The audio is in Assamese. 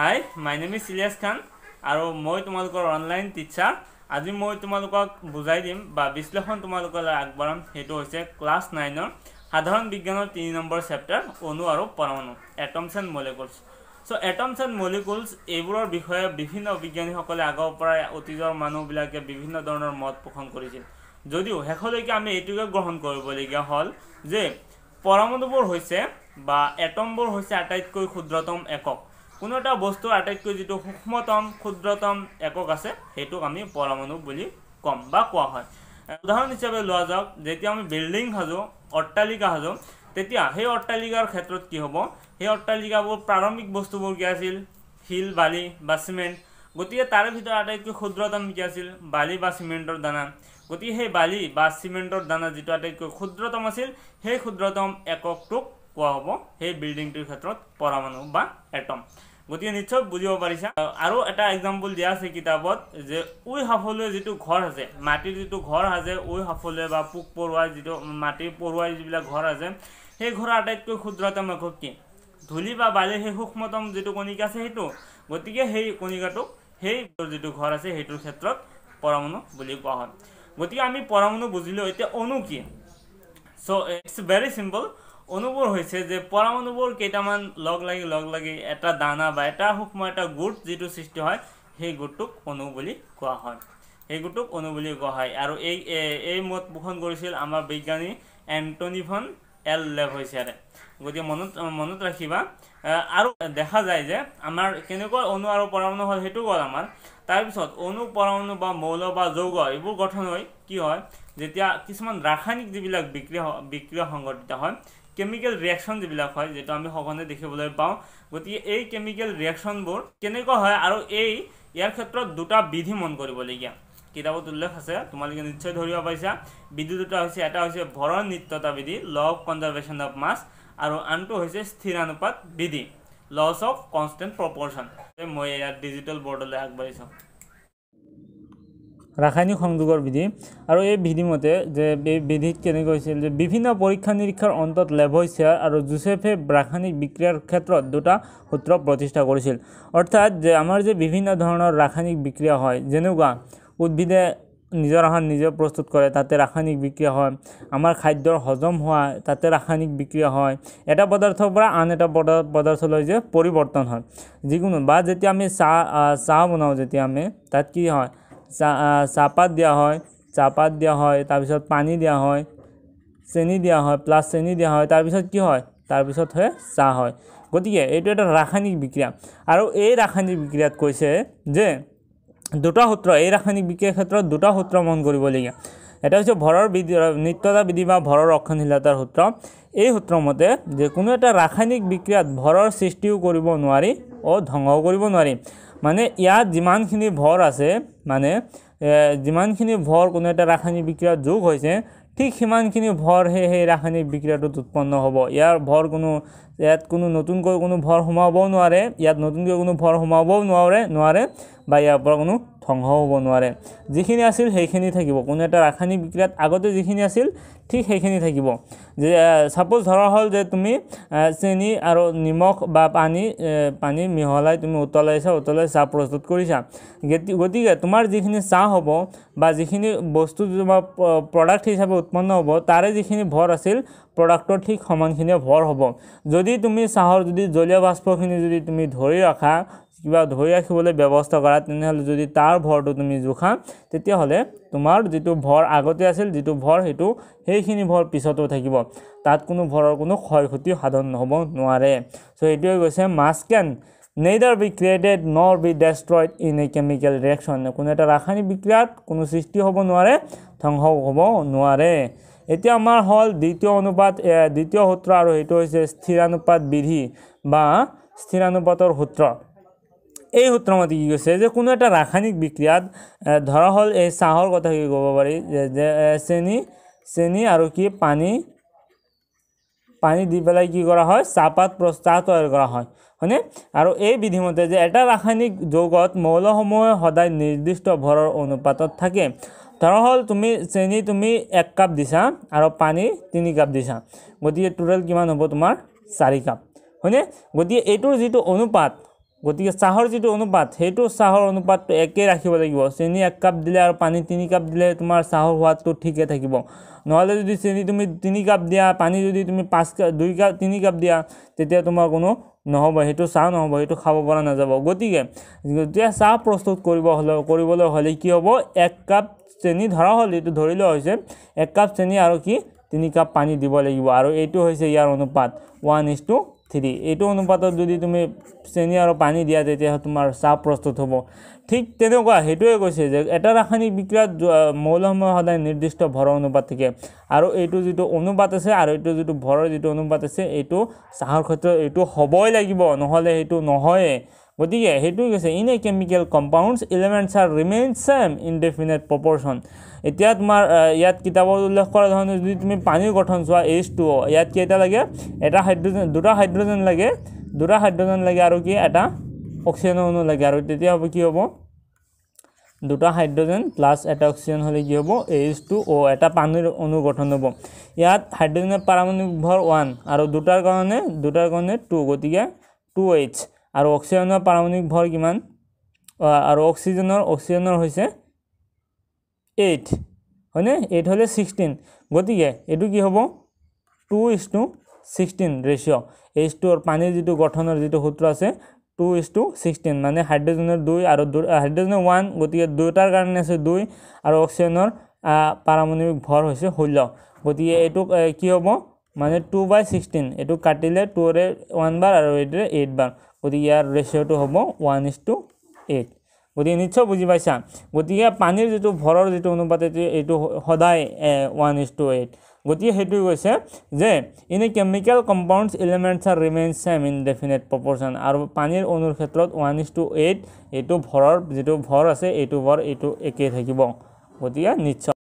high my name is Ilyas Khan আৰু মই তোমালোকৰ অনলাইন টিচাৰ আজি মই তোমালোকক বুজাই দিম বা বিশ্লেষণ তোমালোকলৈ আগবঢ়াম সেইটো হৈছে ক্লাছ নাইনৰ সাধাৰণ বিজ্ঞানৰ তিনি নম্বৰ চেপ্টাৰ অণু আৰু পৰমাণু atoms and molecules so' atoms and molecules এইবোৰৰ বিষয়ে বিভিন্ন বিজ্ঞানীসকলে আগৰ পৰাই অতীজৰ মানুহবিলাকে বিভিন্ন ধৰণৰ মত পোষণ কৰিছিল যদিও শেষলৈকে আমি এইটোকে গ্ৰহণ কৰিবলগীয়া হ'ল যে পৰমাণুবোৰ হৈছে বা এটমবোৰ হৈছে আটাইতকৈ ক্ষুদ্ৰতম একক কোনো এটা বস্তুৰ আটাইতকৈ যিটো সূক্ষ্মতম ক্ষুদ্ৰতম একক আছে সেইটোক আমি পৰমাণু বুলি ক'ম বা কোৱা হয় উদাহৰণ হিচাপে লোৱা যাওক যেতিয়া আমি বিল্ডিং সাজোঁ অট্টালিকা সাজোঁ তেতিয়া সেই অট্টালিকাৰ ক্ষেত্ৰত কি হ'ব সেই অট্টালিকাবোৰ প্ৰাৰম্ভিক বস্তুবোৰ কি আছিল শিল বালি বা চিমেণ্ট গতিকে তাৰে ভিতৰত আটাইতকৈ ক্ষুদ্ৰতম কি আছিল বালি বা চিমেণ্টৰ দানা গতিকে সেই বালি বা চিমেণ্টৰ দানা যিটো আটাইতকৈ ক্ষুদ্ৰতম আছিল সেই ক্ষুদ্ৰতম এককটোক কোৱা হ'ব সেই বিল্ডিংটোৰ ক্ষেত্ৰত পৰমাণু বা এটম গতিকে নিশ্চয় বুজিব পাৰিছা আৰু এটা এক্সাম্পল দিয়া আছে কিতাপত যে উই সাফল্য যিটো ঘৰ আছে মাটিৰ যিটো ঘৰ আছে উই সাফল্য বা পোক পৰুৱাৰ যিটো মাটিৰ পৰুৱাৰ যিবিলাক ঘৰ আছে সেই ঘৰৰ আটাইতকৈ ক্ষুদ্ৰতম একক কি ধূলি বা বালি সেই সূক্ষ্মতম যিটো কণিকা আছে সেইটো গতিকে সেই কণিকাটো সেই যিটো ঘৰ আছে সেইটোৰ ক্ষেত্ৰত পৰমাণু বুলি কোৱা হয় গতিকে আমি পৰমাণু বুজিলোঁ এতিয়া অনু কি চ' ইটছ ভেৰি চিম্পল অনুবোৰ হৈছে যে পৰমাণুবোৰ কেইটামান লগ লাগি লগ লাগি এটা দানা বা এটা সূক্ষ্ম এটা গোট যিটো সৃষ্টি হয় সেই গোটটোক অণু বুলি কোৱা হয় সেই গোটটোক অণু বুলি কোৱা হয় আৰু এই এই মত পোষণ কৰিছিল আমাৰ বিজ্ঞানী এণ্টনিভন এল লেভইচিয়াৰে গতিকে মনত মনত ৰাখিবা আৰু দেখা যায় যে আমাৰ কেনেকুৱা অণু আৰু পৰমাণু হয় সেইটো গ'ল আমাৰ তাৰপিছত অণু পৰমাণু বা মৌল বা যৌগ এইবোৰ গঠন হয় কি হয় যেতিয়া কিছুমান ৰাসায়নিক যিবিলাক বিক্ৰিয় বিক্ৰিয় সংঘটিত হয় কেমিকেল ৰিয়েকশ্যন যিবিলাক হয় যিটো আমি সঘনে দেখিবলৈ পাওঁ গতিকে এই কেমিকেল ৰিয়েকশ্যনবোৰ কেনেকুৱা হয় আৰু এই ইয়াৰ ক্ষেত্ৰত দুটা বিধি মন কৰিবলগীয়া কিতাপত উল্লেখ আছে তোমালোকে নিশ্চয় ধৰিব পাৰিছা বিধি দুটা হৈছে এটা হৈছে ভৰণ নিত্যতা বিধি law of conservation of mass আৰু আনটো হৈছে স্থিৰানুপাত বিধি লছ অফ কনষ্টেণ্ট প্ৰপৰশ্যন মই ইয়াত ডিজিটেল বৰ্ডলৈ আগবাঢ়িছোঁ ৰাসায়নিক সংযোগৰ বিধি আৰু এই বিধিমতে যে এই বিধিত কেনেকৈ হৈছিল যে বিভিন্ন পৰীক্ষা নিৰীক্ষাৰ অন্তত লেভইছিয়াৰ আৰু জোচেফে ৰাসায়নিক বিক্ৰিয়াৰ ক্ষেত্ৰত দুটা সূত্ৰ প্ৰতিষ্ঠা কৰিছিল অৰ্থাৎ যে আমাৰ যে বিভিন্ন ধৰণৰ ৰাসায়নিক বিক্ৰিয়া হয় যেনেকুৱা উদ্ভিদে নিজৰ আহাৰ নিজে প্ৰস্তুত কৰে তাতে ৰাসায়নিক বিক্ৰিয়া হয় আমাৰ খাদ্যৰ হজম হোৱা তাতে ৰাসায়নিক বিক্ৰিয়া হয় এটা পদাৰ্থৰ পৰা আন এটা পদাৰ্থলৈ যে পৰিৱৰ্তন হয় যিকোনো বা যেতিয়া আমি চাহ চাহ বনাওঁ যেতিয়া আমি তাত কি হয় চাহপাত দিয়া হয় চাহপাত দিয়া হয় তাৰপিছত পানী দিয়া হয় চেনি দিয়া হয় প্লাছ চেনি দিয়া হয় তাৰপিছত কি হয় তাৰপিছত হয় চাহ হয় গতিকে এইটো এটা ৰাসায়নিক বিক্ৰিয়া আৰু এই ৰাসায়নিক বিক্ৰিয়াত কৈছে যে দুটা সূত্ৰ এই ৰাসায়নিক বিক্ৰিয়াৰ ক্ষেত্ৰত দুটা সূত্ৰ মন কৰিবলগীয়া এটা হৈছে ভৰৰ বিধি নিত্যতা বিধি বা ভৰৰ ৰক্ষণশীলতাৰ সূত্ৰ এই সূত্ৰমতে যে কোনো এটা ৰাসায়নিক বিক্ৰিয়াত ভৰৰ সৃষ্টিও কৰিব নোৱাৰি অ' ধ্বংসও কৰিব নোৱাৰি মানে ইয়াত যিমানখিনি ভৰ আছে মানে যিমানখিনি ভৰ কোনো এটা ৰাসায়নিক বিক্ৰিয়াত যোগ হৈছে ঠিক সিমানখিনি ভৰ সেই সেই ৰাসায়নিক বিক্ৰিয়াটোত উৎপন্ন হ'ব ইয়াৰ ভৰ কোনো ইয়াত কোনো নতুনকৈ কোনো ভৰ সোমাবও নোৱাৰে ইয়াত নতুনকৈ কোনো ভৰ সোমাবও নোৱাৰে নোৱাৰে বা ইয়াৰ পৰা কোনো ধ্বংস হ'ব নোৱাৰে যিখিনি আছিল সেইখিনি থাকিব কোনো এটা ৰাসায়নিক বিক্ৰিয়াত আগতে যিখিনি আছিল ঠিক সেইখিনি থাকিব যে ছাপ'জ ধৰা হ'ল যে তুমি চেনি আৰু নিমখ বা পানী পানী মিহলাই তুমি উতলাইছা উতলাই চাহ প্ৰস্তুত কৰিছা গতিকে তোমাৰ যিখিনি চাহ হ'ব বা যিখিনি বস্তু তোমাৰ প্ৰডাক্ট হিচাপে উৎপন্ন হ'ব তাৰে যিখিনি ভৰ আছিল প্ৰডাক্টৰ ঠিক সমানখিনিয়ে ভৰ হ'ব যদি তুমি চাহৰ যদি জলীয় বাষ্পখিনি যদি তুমি ধৰি ৰাখা কিবা ধৰি ৰাখিবলৈ ব্যৱস্থা কৰা তেনেহ'লে যদি তাৰ ভৰটো তুমি জোখা তেতিয়াহ'লে তোমাৰ যিটো ভৰ আগতে আছিল যিটো ভৰ সেইটো সেইখিনি ভৰ পিছতো থাকিব তাত কোনো ভৰৰ কোনো ক্ষয় ক্ষতি সাধন হ'ব নোৱাৰে চ' সেইটোৱে কৈছে mass can neither be created nor be destroyed in a chemical reaction কোনো এটা ৰাসায়নিক বিক্ৰিয়াত কোনো সৃষ্টি হ'ব নোৱাৰে ধ্বংস হ'ব নোৱাৰে এতিয়া আমাৰ হ'ল দ্বিতীয় অনুপাত দ্বিতীয় সূত্ৰ আৰু সেইটো হৈছে স্থিৰানুপাত বিধি বা স্থিৰানুপাতৰ সূত্ৰ এই সূত্ৰ কি কৈছে যে কোনো এটা ৰাসায়নিক বিক্ৰিয়াত ধৰা হ'ল এই চাহৰ কথা কি ক'ব পাৰি যে চেনি চেনি আৰু কি পানী পানী দি পেলাই কি কৰা হয় চাহপাত চাহ তৈয়াৰ কৰা হয় হয়নে আৰু এই বিধিমতে যে এটা ৰাসায়নিক যৌগত মৌলসমূহে সদায় নিৰ্দিষ্ট ভৰৰ অনুপাতত থাকে ধৰা হ'ল তুমি চেনি তুমি এক কাপ দিছা আৰু পানী তিনি কাপ দিছা গতিকে টোটেল কিমান হ'ব তোমাৰ চাৰি কাপ হয়নে গতিকে এইটোৰ যিটো অনুপাত গতিকে চাহৰ যিটো অনুপাত সেইটো চাহৰ অনুপাতটো একেই ৰাখিব লাগিব চেনি এক কাপ দিলে আৰু পানী তিনি কাপ দিলে তোমাৰ চাহৰ সোৱাদটো ঠিকে থাকিব নহ'লে যদি চেনি তুমি তিনি কাপ দিয়া পানী যদি তুমি পাঁচ কাপ দুই কাপ তিনি কাপ দিয়া তেতিয়া তোমাৰ কোনো নহ'ব সেইটো চাহ নহ'ব সেইটো খাব পৰা নাযাব গতিকে যেতিয়া চাহ প্ৰস্তুত কৰিব হ'লে কৰিবলৈ হ'লে কি হ'ব এক কাপ চেনি ধৰা হ'ল এইটো ধৰি লোৱা হৈছে এক কাপ চেনি আৰু কি তিনি কাপ পানী দিব লাগিব আৰু এইটো হৈছে ইয়াৰ অনুপাত ওৱান ইজ টু থ্ৰী এইটো অনুপাতত যদি তুমি চেনি আৰু পানী দিয়া তেতিয়াহ'লে তোমাৰ চাহ প্ৰস্তুত হ'ব ঠিক তেনেকুৱা সেইটোৱে কৈছে যে এটা ৰাসায়নিক বিক্ৰিয়াত মৌলসমূহ সদায় নিৰ্দিষ্ট ভৰৰ অনুপাত থাকে আৰু এইটো যিটো অনুপাত আছে আৰু এইটো যিটো ভৰৰ যিটো অনুপাত আছে এইটো চাহৰ ক্ষেত্ৰত এইটো হ'বই লাগিব নহ'লে সেইটো নহয়েই গতিকে সেইটোৱে কৈছে in a chemical compounds elements are remain same in definite proportion এতিয়া তোমাৰ ইয়াত কিতাপত উল্লেখ কৰা ধৰণে যদি তুমি পানীৰ গঠন চোৱা এইচ টু অ' ইয়াত কেইটা লাগে এটা হাইড্ৰজেন দুটা হাইড্ৰজেন লাগে দুটা হাইড্ৰজেন লাগে আৰু কি এটা অক্সিজেন অনু লাগে আৰু তেতিয়া হ'ব কি হ'ব দুটা হাইড্ৰজেন প্লাছ এটা অক্সিজেন হ'লে কি হ'ব এইচ টু অ' এটা পানীৰ অনুগঠন হ'ব ইয়াত হাইড্ৰজেনৰ পাৰমাণিক ভৰ ওৱান আৰু দুটাৰ কাৰণে দুটাৰ কাৰণে টু গতিকে টু এইচ আৰু অক্সিজেনৰ পাৰমাণিক ভৰ কিমান আৰু অক্সিজেনৰ অক্সিজেনৰ হৈছে এইট হয়নে এইট হ'লে ছিক্সটিন গতিকে এইটো কি হ'ব two is to sixteen ratio' H টুৰ পানীৰ যিটো গঠনৰ যিটো সূত্ৰ আছে টু ইজ টু ছিক্সটিন মানে হাইড্ৰজেনৰ দুই আৰু হাইড্ৰজেনৰ ওৱান গতিকে দুটাৰ কাৰণে আছে দুই আৰু অক্সিজেনৰ পাৰমাণিক ভৰ হৈছে ষোল্ল গতিকে এইটো কি হ'ব মানে টু বাই সিক্সটিন এই কাটিলে টুরে ওয়ান বার আর এইটার এইট বার গতি ইয়ার রেশিওট হব ওয়ান ইস টু এইট গতি নিশ্চয় বুঝি পাইছা গতি পানির যে ভরের যে অনুপাতে এই সদায় ওয়ান ইস টু এইট গতি সেইটাই কৈছে যে in a chemical compounds elements are remain same in definite proportion আর পানির অনুর ক্ষেত্রে ওয়ান ইস টু এইট এই ভরের যে ভর আছে এই ভর এই একই থাকব গতি নিশ্চয়